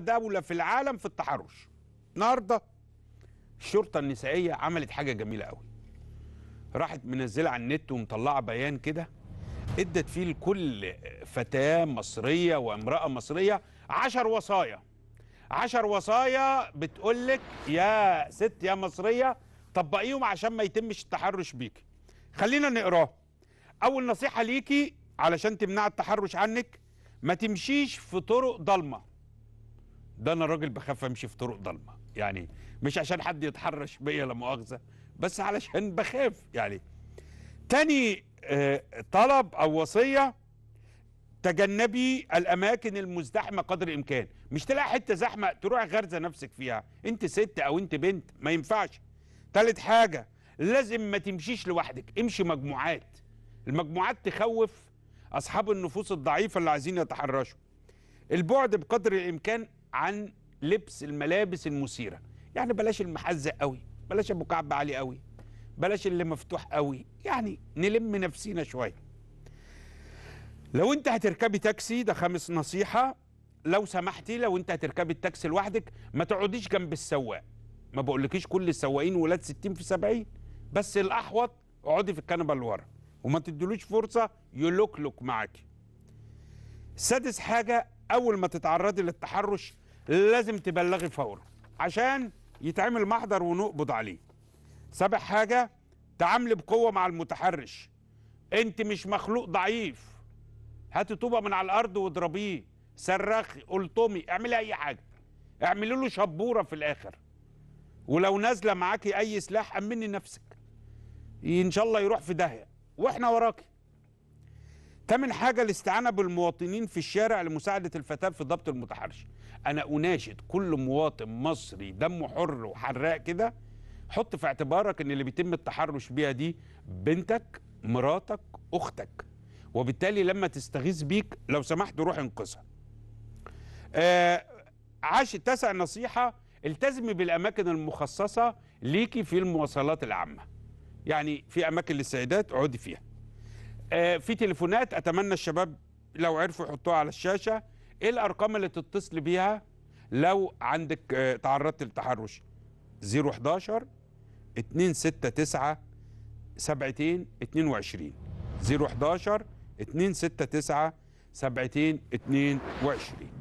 دولة في العالم في التحرش النهارده الشرطة النسائية عملت حاجة جميلة قوي راحت منزلة على النت ومطلعة بيان كده ادت فيه لكل فتاة مصرية وامرأة مصرية عشر وصايا عشر وصايا بتقولك يا ست يا مصرية طبقيهم عشان ما يتمش التحرش بيكي خلينا نقراه أول نصيحة ليكي علشان تمنع التحرش عنك ما تمشيش في طرق ضلمه ده انا راجل بخاف امشي في طرق ضلمه يعني مش عشان حد يتحرش بيا لا مؤاخذه بس علشان بخاف يعني تاني آه، طلب او وصيه تجنبي الاماكن المزدحمه قدر الامكان مش تلاقي حته زحمه تروح غرزه نفسك فيها انت ست او انت بنت ما ينفعش تالت حاجه لازم ما تمشيش لوحدك امشي مجموعات المجموعات تخوف اصحاب النفوس الضعيفه اللي عايزين يتحرشوا البعد بقدر الامكان عن لبس الملابس المثيره يعني بلاش المحزق قوي بلاش ابو كعب عالي قوي بلاش اللي مفتوح قوي يعني نلم نفسينا شويه لو انت هتركبي تاكسي ده خامس نصيحه لو سمحتي لو انت هتركبي التاكسي لوحدك ما تقعديش جنب السواق ما بقولكيش كل السواقين ولاد 60 في 70 بس الاحوط اقعدي في الكنبه اللي ورا وما تديلوش فرصه يلوكلوك معاكي سادس حاجه اول ما تتعرضي للتحرش لازم تبلغي فورا عشان يتعمل محضر ونقبض عليه سابع حاجه تعاملي بقوه مع المتحرش انت مش مخلوق ضعيف هاتي طوبه من على الارض واضربيه صرخي قلطمي اعملي اي حاجه اعملي له شبوره في الاخر ولو نازله معاكي اي سلاح امني نفسك ان شاء الله يروح في داهيه واحنا وراكي ثامن حاجة الاستعانة بالمواطنين في الشارع لمساعدة الفتاة في ضبط المتحرش أنا أناشد كل مواطن مصري دمه حر وحراق كده حط في اعتبارك ان اللي بيتم التحرش بيها دي بنتك مراتك اختك وبالتالي لما تستغيث بيك لو سمحت روح انقذها آه عاش تسع نصيحة التزمي بالأماكن المخصصة ليكي في المواصلات العامة يعني في أماكن للسيدات عودي فيها آه، في تليفونات اتمنى الشباب لو عرفوا يحطوها على الشاشه ايه الارقام اللي تتصل بيها لو عندك آه، تعرضت للتحرش 011 269 70 22 011 269 70 22